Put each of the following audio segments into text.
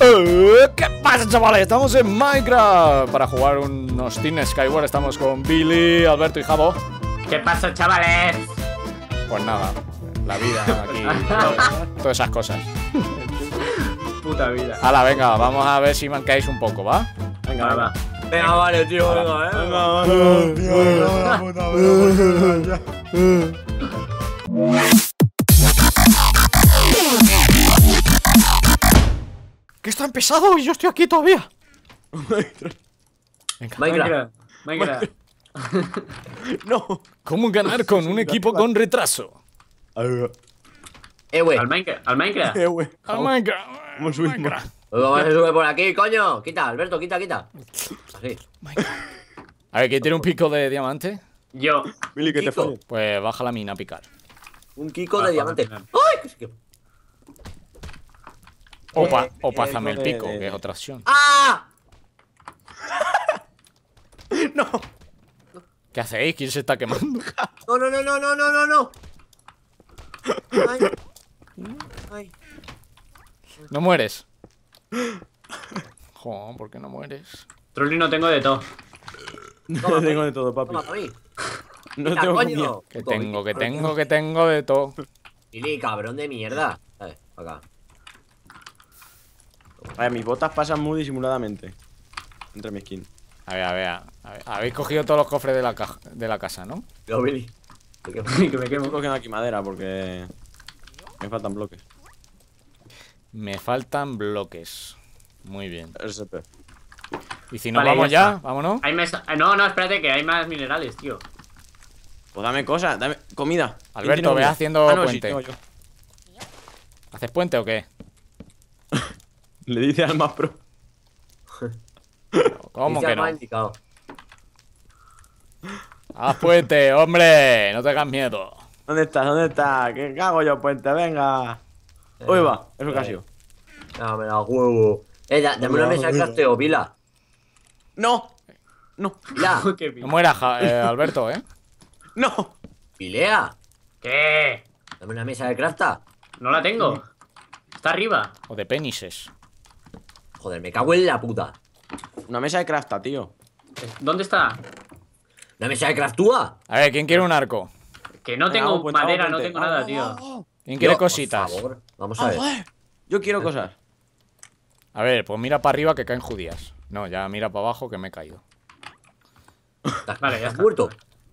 ¿Qué pasa, chavales? Estamos en Minecraft para jugar unos Team Skyward. Estamos con Billy, Alberto y Jabo. ¿Qué pasa, chavales? Pues nada, la vida aquí, todas esas cosas. Puta vida. Hala, venga, vamos a ver si manquéis un poco, ¿va? Venga, va, Venga, vale, tío, venga, Venga, vale, tío, venga, Qué está empezado y yo estoy aquí todavía? Minecraft. Minecraft. no. ¿Cómo ganar con un equipo con retraso? Eh, wey. Al, Minecraft. Al Minecraft. Eh, wey. Al Minecraft. Vamos a subir. Vamos a subir por aquí, coño. Quita, Alberto, quita, quita. A ver, ¿quién tiene un pico de diamante? Yo. Billy, te Pues baja la mina a picar. Un pico de diamante. ¡Ay! O, pásame el, pico, que es otra acción. ¡Ah! no. ¿Qué hacéis? ¿Quién se está quemando? no, no, no, no, no, no, no, no. Ay. Ay. No mueres. Jo, ¿por qué no mueres? Trolli no tengo de todo. No tengo de todo, papi. no tengo coño? Que tengo, que tengo, que tengo de todo. Lili, cabrón de mierda. A ver, acá. A ver, mis botas pasan muy disimuladamente. Entre mi skin. A ver, a ver, Habéis cogido todos los cofres de la, caja, de la casa, ¿no? Yo, Billy. Que me quemo. cogiendo aquí madera porque. Me faltan bloques. Me faltan bloques. Muy bien. Y si no, vamos ya, vámonos. Eh, no, no, espérate, que hay más minerales, tío. Pues dame cosas, dame comida. Alberto, ve haciendo ah, puente. ¿Haces puente o qué? Le dice al más pro. ¿Cómo que no? Haz puente, hombre. No tengas miedo. ¿Dónde estás? ¿Dónde estás? ¿Qué cago yo, puente? Venga. Uy, eh, va. Es un eh, casio. ¡Dame ah, la huevo. Eh, dame una mesa de o pila. No. No. Pila. no mueras, eh, Alberto, ¿eh? No. Pilea. ¿Qué? Dame una mesa de crafta. No la tengo. Mm. Está arriba. O de penises. Joder, me cago en la puta. Una mesa de craft, tío. ¿Dónde está? ¡La mesa de craftúa? A ver, ¿quién quiere un arco? Que no tengo pues, madera, no tengo nada, tío. ¿Quién quiere cositas? vamos a ver. Eh. Yo quiero cosas. A ver, pues mira para arriba que caen judías. No, ya mira para abajo que me he caído. Vale, ya has muerto.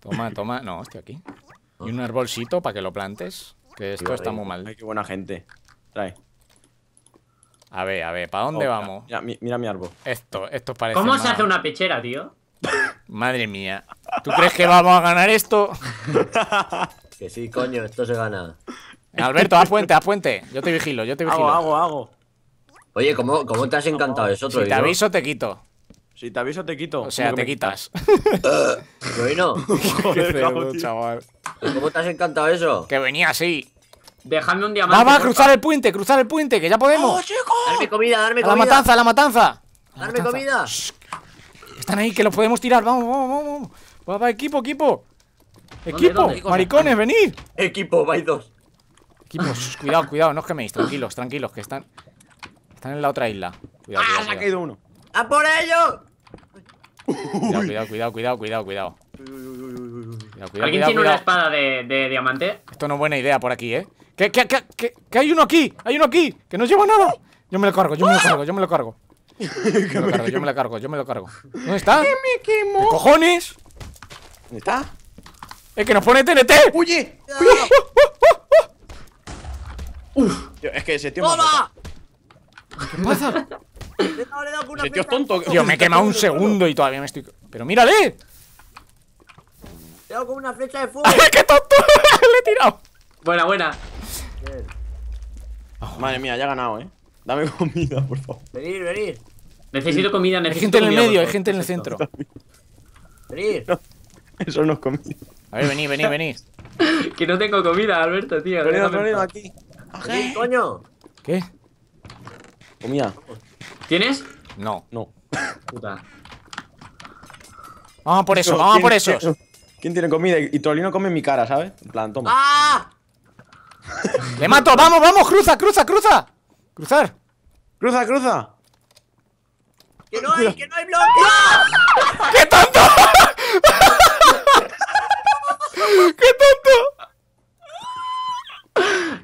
Toma, toma. No, hostia, aquí. Y un ah. arbolcito para que lo plantes. Que esto está muy mal. Ay, qué buena gente. Trae. A ver, a ver, ¿para dónde vamos? Mira, mi árbol. Esto, esto parece. ¿Cómo se hace una pechera, tío? Madre mía. ¿Tú crees que vamos a ganar esto? que sí, coño, esto se gana. Alberto, haz puente, haz puente. Yo te vigilo, yo te vigilo. Hago, hago, hago. Oye, ¿cómo, te has encantado eso? si te aviso, te quito. Si te aviso, te quito. O sea, te quitas. bueno. ¿Cómo te has encantado eso? Que venía así. Dejadme un diamante. Vamos a cruzar el puente, cruzar el puente, que ya podemos. ¡Oh, chicos! darme comida, darme comida. la matanza, la matanza. darme comida. Están ahí, que los podemos tirar. Vamos, vamos, vamos. vamos. equipo, equipo. Equipo, maricones, venid. Equipo, vais dos. Equipos, cuidado, cuidado, no os queméis, tranquilos, tranquilos, que están. Están en la otra isla. ¡Ah! se ha caído uno. ¡A por ellos! Cuidado, cuidado, cuidado, cuidado, cuidado. Cuidado, ¿Alguien tiene una espada de, diamante? Esto no es buena idea por aquí, ¿eh? ¿Qué, qué, qué, qué, hay uno aquí? ¡Hay uno aquí! ¡Que no lleva nada! Yo me lo ¡Ah! cargo, yo me lo cargo, yo me lo cargo. Yo me lo cargo, yo me lo cargo, yo me lo cargo. ¿Dónde está? me quemó! cojones? ¿Dónde está? ¡Es que nos pone TNT! Uy. ¡Uf! es que ese tío... ¡Toma! ¿Qué pasa? Ese tío es tonto. Tío, me he quemado un segundo y todavía me estoy... ¡Pero mírale! Te hago con una flecha de fuego. ¡Qué tonto! ¡Le he tirado! Buena, buena. Madre mía, ya ha ganado, eh. Dame comida, por favor. Venir, venir. Necesito comida, necesito. Hay gente en el medio, hay gente en el centro. Venir. eso no es comida. A ver, venid, venid, venid. que no tengo comida, Alberto, tío. Venid, venid aquí. ¿Qué coño? ¿Qué? Comida. ¿Tienes? No. No. Puta. Vamos por eso, vamos por eso. ¿Quién tiene comida? Y Trollino come en mi cara, ¿sabes? En plan, toma. ¡Ah! ¡Le mato! ¡Vamos, vamos! ¡Cruza, cruza, cruza! ¡Cruzar! ¡Cruza, cruza! ¡Que no hay, que no hay bloque! ¡Qué tonto! ¡Qué tonto!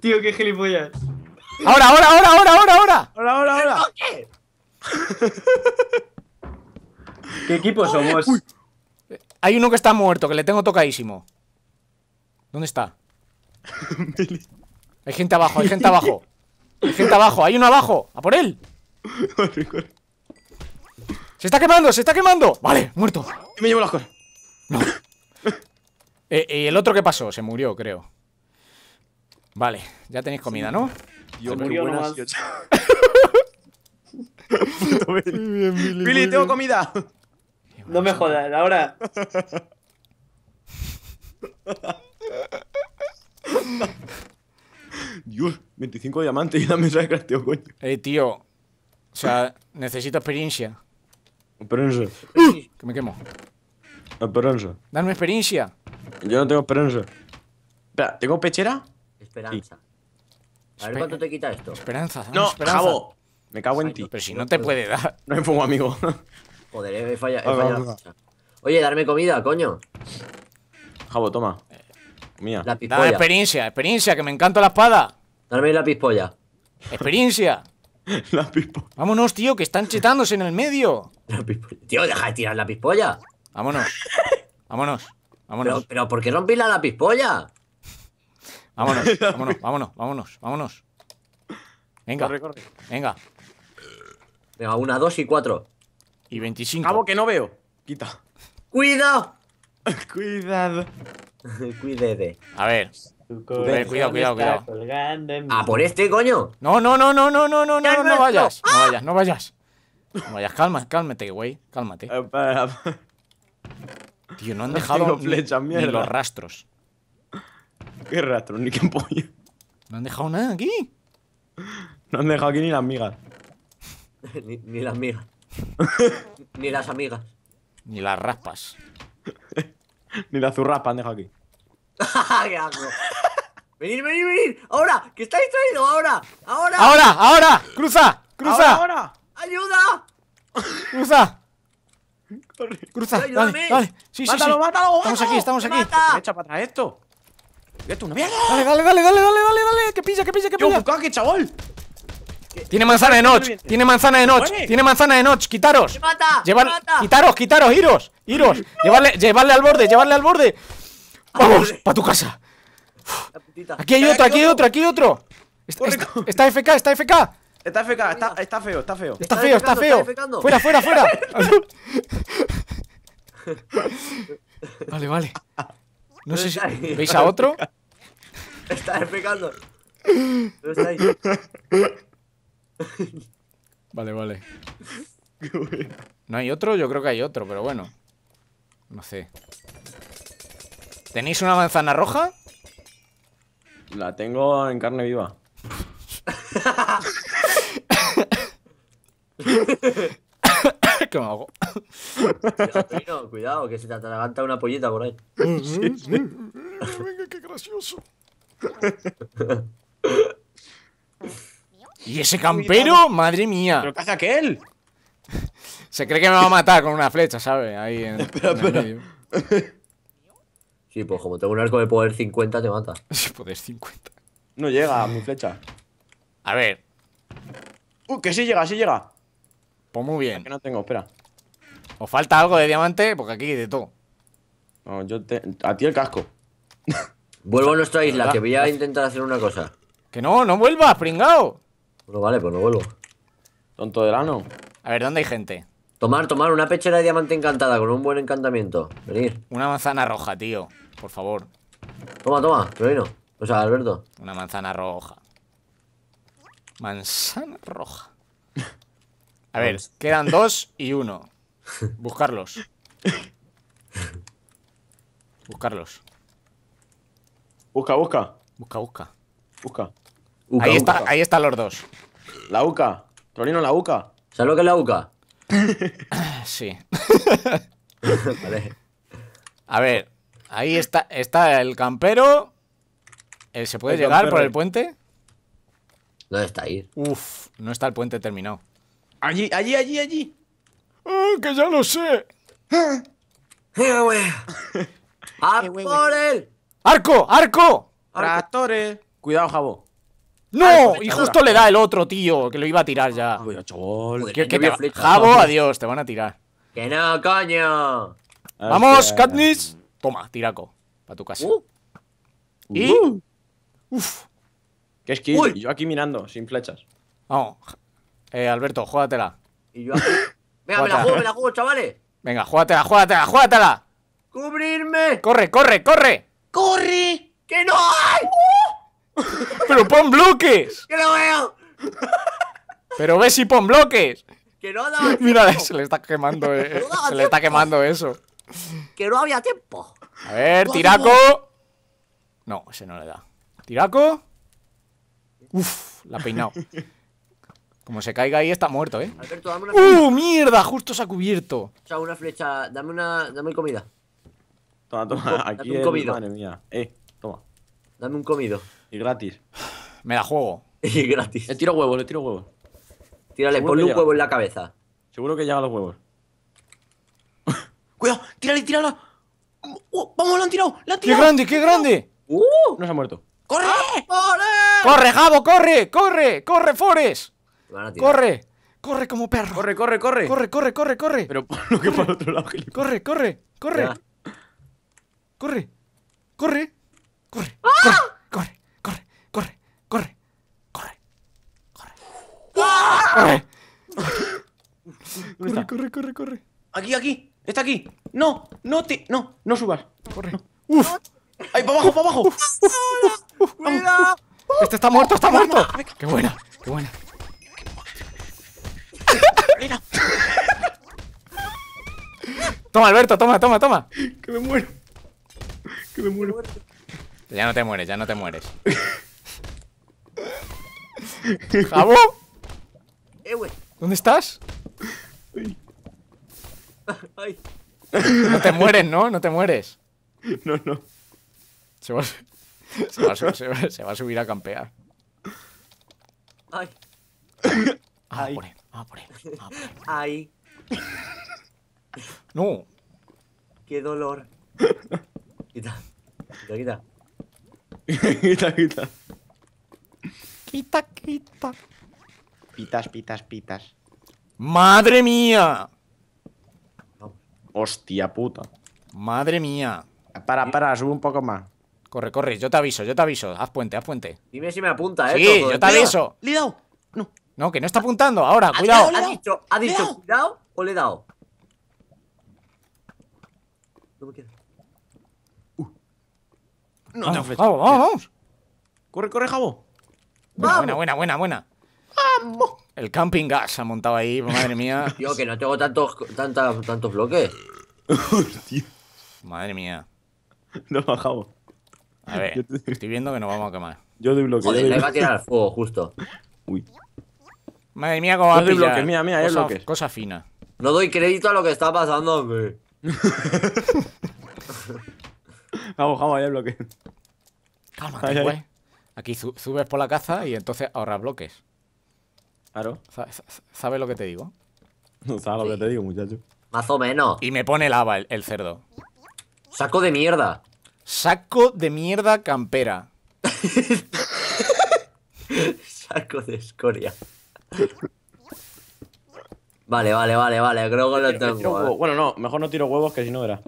Tío, qué gilipollas. Ahora, ahora, ahora, ahora, ahora, ahora. Ahora, ahora, ahora. ¿Qué equipo somos? Hay uno que está muerto, que le tengo tocadísimo. ¿Dónde está? hay gente abajo, hay gente abajo. Hay gente abajo, hay uno abajo. ¡A por él! ¡Se está quemando! ¡Se está quemando! Vale, muerto. Me llevo las cosas. Eh, eh, el otro qué pasó? Se murió, creo. Vale, ya tenéis comida, ¿no? Yo murió Billy, tengo comida. No me jodas, ahora. Dios, 25 diamantes y la mesa de crafteo, coño. Eh, tío. O sea, necesito experiencia. Esperanza. que me quemo. Esperanza. Dame experiencia. Yo no tengo esperanza. Espera, ¿tengo pechera? Esperanza. A ver cuánto te quita esto. Esperanza. No, Jabo. Me cago en ti. Pero si no, te puede dar. No me amigo. Joder, eh, he Oye, darme comida, coño. Jabo, toma. Mía. La experiencia, experiencia, que me encanta la espada. Dame la pispolla. Experiencia. la Vámonos, tío, que están chetándose en el medio. tío, deja de tirar la pispolla. Vámonos. Vámonos. Vámonos. Pero, ¿por qué rompí la, la pispolla? Vámonos, vámonos, vámonos, vámonos, vámonos. Venga, corre, corre. venga. Venga, una, dos y cuatro. Y veinticinco Cabo que no veo. Quita. ¡Cuidado! Cuidado. Cuídate. A ver. A cuidado, cuidado, cuidado. Ah, por este, coño. No, no, no, no, no, no, no, no, no vayas. No ¡Ah! vayas, no vayas. No vayas, calma, cálmate, güey. Cálmate. Eh, Tío, no han dejado flechas, ni, los rastros. ¿Qué rastros? Ni qué pollo. No han dejado nada aquí. No han dejado aquí ni las migas. ni, ni las migas. ni las amigas. Ni las raspas. Ni la zurrapa han dejado aquí. ¡Qué asco! ¡Venir, venir, venir! ¡Ahora! ¡Que está distraído! ¡Ahora! ¡Ahora! ¡Ahora! ¡Ahora! ¡Cruza! ¡Cruza! ¡Ahora! ahora! ¡Ayuda! ¡Cruza! ¡Cruza! ¡Ayúdame! Dale, dale. Sí, ¡Mátalo, sí, sí. mátalo! Estamos aquí, estamos aquí. echa para atrás esto! ¡Esto una Dale, dale, dale, dale, dale, dale, dale, que pilla, que pilla, que pilla. Yo, chaval. Tiene manzana de Notch, tiene manzana de Notch, tiene manzana de Notch, quitaros. Llevar, Quitaros, quitaros, iros, iros. Llevarle, llevarle al borde, llevarle al borde. Vamos, para tu casa. Aquí hay otro, aquí hay otro, aquí hay otro. Está, FK, está FK. Está FK, está, está, feo, está feo. Está, feo, está feo. fuera, fuera, fuera. vale, vale. No sé si. ¿Veis a otro? Está FKando. está ahí. Vale, vale. ¿No hay otro? Yo creo que hay otro, pero bueno. No sé. ¿Tenéis una manzana roja? La tengo en carne viva. ¿Qué me hago? cuidado, que se te atraganta una pollita por ahí. Sí, sí. Venga, qué gracioso. ¿Y ese campero? Madre mía. ¿Pero qué hace aquel? Se cree que me va a matar con una flecha, ¿sabes? Ahí en, Sí, pues como tengo un arco de poder 50, te mata. poder 50. No llega a mi flecha. A ver. Uh, que sí llega, sí llega. Pues muy bien. Que no tengo, espera. ¿Os falta algo de diamante? Porque aquí de todo. No, yo te... A ti el casco. Vuelvo a nuestra isla, que voy a intentar hacer una cosa. Que no, no vuelvas, pringao. No pues vale, pues no vuelvo. Tonto delano A ver, ¿dónde hay gente? Tomar, tomar una pechera de diamante encantada con un buen encantamiento. Venid. Una manzana roja, tío. Por favor. Toma, toma, vino. O sea, Alberto. Una manzana roja. Manzana roja. A ver, quedan dos y uno. Buscarlos. Buscarlos. Busca, busca. Busca, busca. Busca ahí, están los dos. La UCA. trolino la UCA. ¿Sabes lo que es la UCA? sí. A ver, ahí está, está el campero. Eh, ¿Se puede llegar por el puente? ¿Dónde está ahí? Uf, no está el puente terminado. Allí, allí, allí, allí. Ah, que ya lo sé. ¡Arco! ¡Arco! ¡Tractores! Cuidado, Jabo. ¡No! Pues y justo le da el otro, tío, que lo iba a tirar ya. ¿Qué, Jabo, adiós, te van a tirar. ¡Que no, coño! ¡Vamos, Katniss! Toma, tiraco. Para tu casa. Uh. Y. Uh. Uf. ¿Qué Yo aquí mirando, sin flechas. Vamos. Eh, Alberto, juégatela. Y yo Venga, me la juego, me la juego, chavales. Venga, juégatela, juégatela, juégatela. ¡Cubrirme! ¡Corre, corre, corre! ¡Corre! ¡Que no hay! Uh. Pero pon bloques. Que lo veo. Pero ves si pon bloques. Que no da Mira, se le está quemando, eh, le está quemando eso. Que no había tiempo. A ver, tiraco. No, ese no le da. Tiraco. Uf, la ha peinado. Como se caiga ahí, está muerto, ¿eh? ¡Uh, mierda! Justo se ha cubierto. O una flecha. Dame una. Dame comida. Toma, toma. Aquí un comido. Madre mía. Eh, toma. Dame un comido. Y gratis. Me da juego. y gratis. Le tiro huevos, le tiro huevos. Tírale, ponle un huevo en la cabeza. Seguro que llega los huevos. ¡Cuidado! ¡Tírale, tírala! Uh, ¡Vamos, lo han tirado! ¡La han ¡Qué grande, qué grande! ¡Uh! ¡Uh! No se ha muerto. ¡Corre! ¡Ah! ¡Corre! ¡Corre, Jabo, ¡Corre! ¡Corre! ¡Corre, Forest! ¡Corre! ¡Corre como perro! Corre, corre, corre. Corre, corre, corre, corre. Pero lo que para el otro lado, gilipollas. Corre, corre, corre. Corre. Corre. Corre. ¡Ah! corre corre, corre, corre. ¡Ah! Corre, corre, corre, corre. Aquí, aquí, está aquí. No, no te. No, no subas. Corre. ¡Uf! ¡Ahí, para abajo, para abajo! ¡Uf, Mira. este está muerto, está muerto! ¡Qué bueno qué buena! ¡Mira! Toma, Alberto, toma, toma, toma. Que me muero. Que me muero. Ya no te mueres, ya no te mueres. ¿Jabo? Eh, güey. ¿Dónde estás? Ay. No te mueres, ¿no? No te mueres. No, no. Se va, se va, a subir a campear. Ay. Ah, Ay. por ah, ah, por él. Ay. No. Qué dolor. Quita. Quita, quita. quita, quita. Pita, pita Pitas, pitas, pitas. ¡Madre mía! Hostia puta. Madre mía. Para, para, sube un poco más. Corre, corre, yo te aviso, yo te aviso. Haz puente, haz puente. Dime si me apunta, eh. Sí, yo te aviso. Le he dado. No. No, que no está apuntando. Ahora, ¿Ha cuidado. ¿Ha dicho, ha dicho cuidado o le he dado? Uh. No me queda. No, vamos, Javo, vamos, vamos. Corre, corre, jabo. Buena, buena, buena, buena, El camping gas ha montado ahí, madre mía. Yo que no tengo tantos, tantos, tantos bloques. Madre mía. Nos bajamos. A ver, estoy viendo que nos vamos a quemar. Yo doy bloque. Joder, le va a tirar al fuego, justo. Uy. Madre mía, cómo va a pillar. mía, cosa, fina. No doy crédito a lo que está pasando, hombre. vamos, vamos, hay bloque. Cálmate, güey. Aquí subes por la caza y entonces ahorras bloques. Claro. ¿Sabes lo que te digo? sabes lo que te digo, muchacho. Más o menos. Y me pone lava el, cerdo. Saco de mierda. Saco de mierda campera. Saco de escoria. Vale, vale, vale, vale. Creo que lo tengo. Eh. Bueno, no, mejor no tiro huevos que si no era.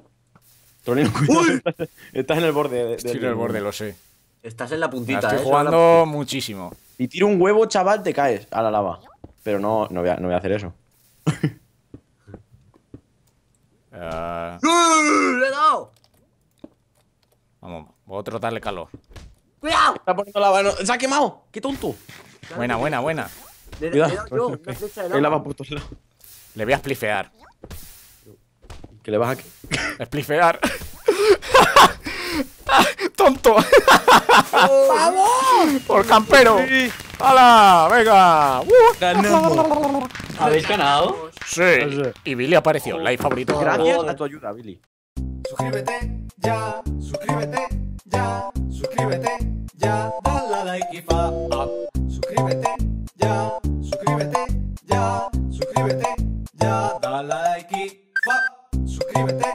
Estás en el borde. Estoy en el borde, lo sé. Estás en la puntita. ¿eh? estoy jugando muchísimo. Y tiro un huevo, chaval, te caes a la lava. Pero no, no, voy, a, no voy a hacer eso. uh... ¡Le he dado! Vamos, voy a trotarle calor. ¡Cuidado! Está poniendo lava. No... ¡Se ha quemado! ¡Qué tonto! Buena, buena, buena. Le, Cuidado. de lava. Le voy a splifear. ¿Qué le vas a...? splifear. ¡Tonto! ¡Por ¡Por campero! Sí. hala ¡Venga! ¡Uh! Ganamos. ¿Habéis ganado? Sí. Y Billy apareció, Like favorito. Gracias a tu ayuda, Billy. Suscríbete ya, suscríbete ya, suscríbete ya, dale a like y fa Suscríbete ya, suscríbete ya, suscríbete ya, dale a like y fa. Suscríbete